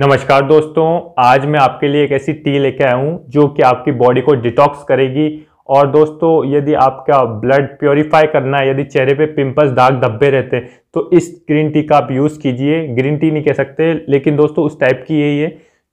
नमस्कार दोस्तों आज मैं आपके लिए एक ऐसी टी लेके आया हूँ जो कि आपकी बॉडी को डिटॉक्स करेगी और दोस्तों यदि आपका ब्लड प्योरीफाई करना है यदि चेहरे पे पिंपल्स दाग धब्बे रहते हैं तो इस ग्रीन टी का आप यूज़ कीजिए ग्रीन टी नहीं कह सकते लेकिन दोस्तों उस टाइप की यही है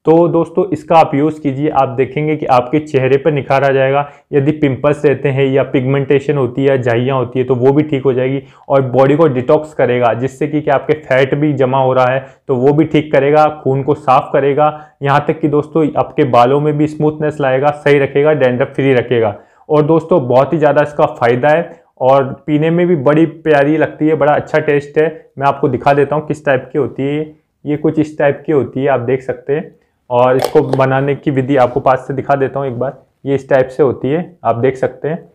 तो दोस्तों इसका आप यूज़ कीजिए आप देखेंगे कि आपके चेहरे पर निखार आ जाएगा यदि पिंपल्स रहते हैं या पिगमेंटेशन होती है जाइयाँ होती है तो वो भी ठीक हो जाएगी और बॉडी को डिटॉक्स करेगा जिससे कि, कि आपके फैट भी जमा हो रहा है तो वो भी ठीक करेगा खून को साफ करेगा यहाँ तक कि दोस्तों आपके बालों में भी स्मूथनेस लाएगा सही रखेगा डेंड्रफ फ्री रखेगा और दोस्तों बहुत ही ज़्यादा इसका फ़ायदा है और पीने में भी बड़ी प्यारी लगती है बड़ा अच्छा टेस्ट है मैं आपको दिखा देता हूँ किस टाइप की होती है ये कुछ इस टाइप की होती है आप देख सकते हैं और इसको बनाने की विधि आपको पास से दिखा देता हूँ एक बार ये इस टाइप से होती है आप देख सकते हैं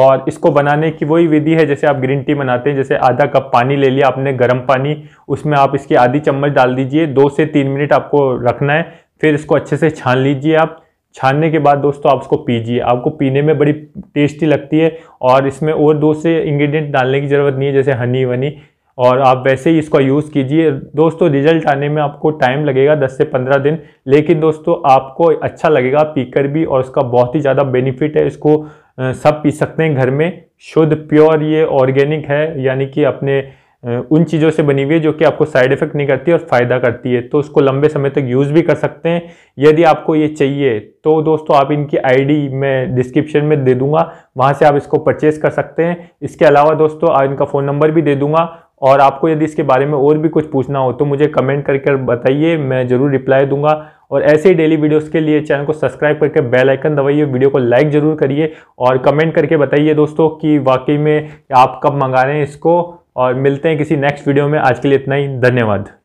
और इसको बनाने की वही विधि है जैसे आप ग्रीन टी बनाते हैं जैसे आधा कप पानी ले लिया आपने गर्म पानी उसमें आप इसकी आधी चम्मच डाल दीजिए दो से तीन मिनट आपको रखना है फिर इसको अच्छे से छान लीजिए आप छानने के बाद दोस्तों आप इसको पीजिए आपको पीने में बड़ी टेस्टी लगती है और इसमें और दो से इंग्रेडिएंट डालने की ज़रूरत नहीं है जैसे हनी वनी और आप वैसे ही इसका यूज़ कीजिए दोस्तों रिजल्ट आने में आपको टाइम लगेगा 10 से 15 दिन लेकिन दोस्तों आपको अच्छा लगेगा पीकर भी और इसका बहुत ही ज़्यादा बेनिफिट है इसको सब पी सकते हैं घर में शुद्ध प्योर ये ऑर्गेनिक है यानी कि अपने उन चीज़ों से बनी हुई है जो कि आपको साइड इफेक्ट नहीं करती और फ़ायदा करती है तो उसको लंबे समय तक यूज़ भी कर सकते हैं यदि आपको ये चाहिए तो दोस्तों आप इनकी आईडी मैं डिस्क्रिप्शन में दे दूंगा वहाँ से आप इसको परचेज कर सकते हैं इसके अलावा दोस्तों इनका फ़ोन नंबर भी दे दूंगा और आपको यदि इसके बारे में और भी कुछ पूछना हो तो मुझे कमेंट करके बताइए मैं ज़रूर रिप्लाई दूंगा और ऐसे ही डेली वीडियोस के लिए चैनल को सब्सक्राइब करके बेल आइकन दबाइए वीडियो को लाइक ज़रूर करिए और कमेंट करके बताइए दोस्तों कि वाकई में आप कब मंगा रहे हैं इसको और मिलते हैं किसी नेक्स्ट वीडियो में आज के लिए इतना ही धन्यवाद